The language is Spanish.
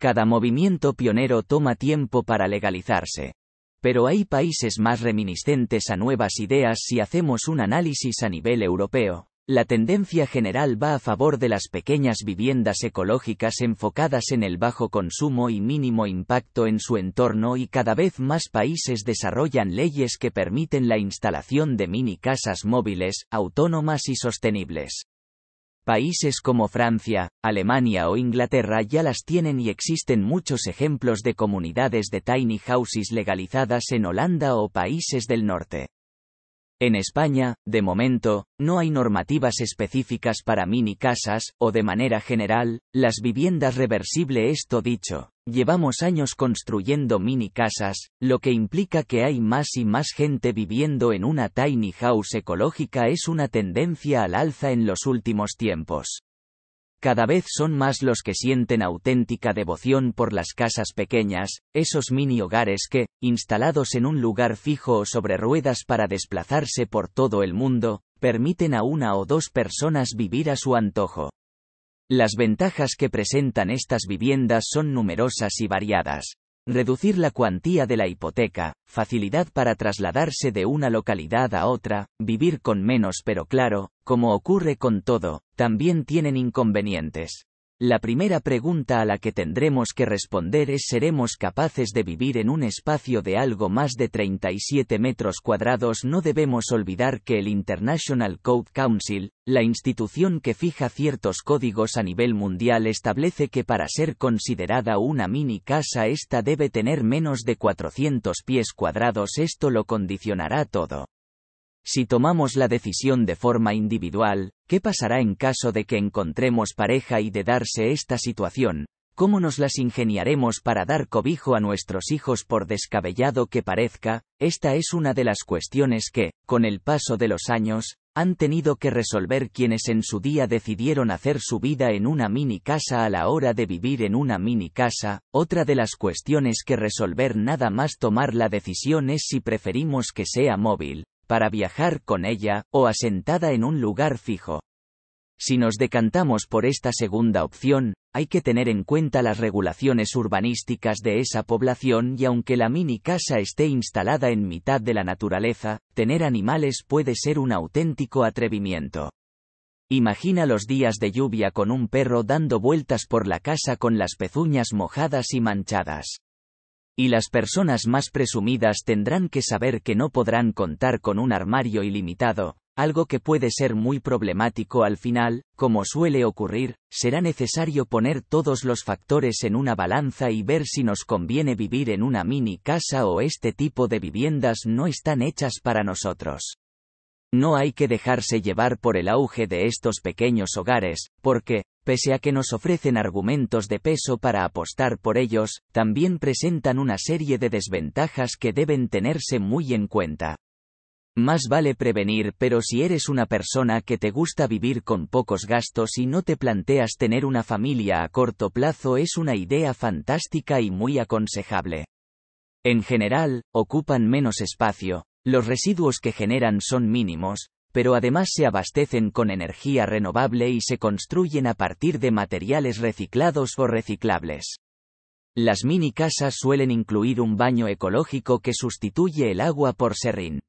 Cada movimiento pionero toma tiempo para legalizarse. Pero hay países más reminiscentes a nuevas ideas si hacemos un análisis a nivel europeo. La tendencia general va a favor de las pequeñas viviendas ecológicas enfocadas en el bajo consumo y mínimo impacto en su entorno y cada vez más países desarrollan leyes que permiten la instalación de mini casas móviles, autónomas y sostenibles. Países como Francia, Alemania o Inglaterra ya las tienen y existen muchos ejemplos de comunidades de tiny houses legalizadas en Holanda o países del norte. En España, de momento, no hay normativas específicas para mini casas, o de manera general, las viviendas reversible esto dicho. Llevamos años construyendo mini casas, lo que implica que hay más y más gente viviendo en una tiny house ecológica es una tendencia al alza en los últimos tiempos. Cada vez son más los que sienten auténtica devoción por las casas pequeñas, esos mini hogares que, instalados en un lugar fijo o sobre ruedas para desplazarse por todo el mundo, permiten a una o dos personas vivir a su antojo. Las ventajas que presentan estas viviendas son numerosas y variadas reducir la cuantía de la hipoteca, facilidad para trasladarse de una localidad a otra, vivir con menos pero claro, como ocurre con todo, también tienen inconvenientes. La primera pregunta a la que tendremos que responder es ¿seremos capaces de vivir en un espacio de algo más de 37 metros cuadrados? No debemos olvidar que el International Code Council, la institución que fija ciertos códigos a nivel mundial, establece que para ser considerada una mini casa esta debe tener menos de 400 pies cuadrados. Esto lo condicionará todo. Si tomamos la decisión de forma individual, ¿qué pasará en caso de que encontremos pareja y de darse esta situación? ¿Cómo nos las ingeniaremos para dar cobijo a nuestros hijos por descabellado que parezca? Esta es una de las cuestiones que, con el paso de los años, han tenido que resolver quienes en su día decidieron hacer su vida en una mini casa a la hora de vivir en una mini casa, otra de las cuestiones que resolver nada más tomar la decisión es si preferimos que sea móvil, para viajar con ella, o asentada en un lugar fijo. Si nos decantamos por esta segunda opción, hay que tener en cuenta las regulaciones urbanísticas de esa población y aunque la mini casa esté instalada en mitad de la naturaleza, tener animales puede ser un auténtico atrevimiento. Imagina los días de lluvia con un perro dando vueltas por la casa con las pezuñas mojadas y manchadas. Y las personas más presumidas tendrán que saber que no podrán contar con un armario ilimitado, algo que puede ser muy problemático al final, como suele ocurrir, será necesario poner todos los factores en una balanza y ver si nos conviene vivir en una mini casa o este tipo de viviendas no están hechas para nosotros. No hay que dejarse llevar por el auge de estos pequeños hogares, porque, pese a que nos ofrecen argumentos de peso para apostar por ellos, también presentan una serie de desventajas que deben tenerse muy en cuenta. Más vale prevenir, pero si eres una persona que te gusta vivir con pocos gastos y no te planteas tener una familia a corto plazo es una idea fantástica y muy aconsejable. En general, ocupan menos espacio, los residuos que generan son mínimos, pero además se abastecen con energía renovable y se construyen a partir de materiales reciclados o reciclables. Las mini casas suelen incluir un baño ecológico que sustituye el agua por serrín.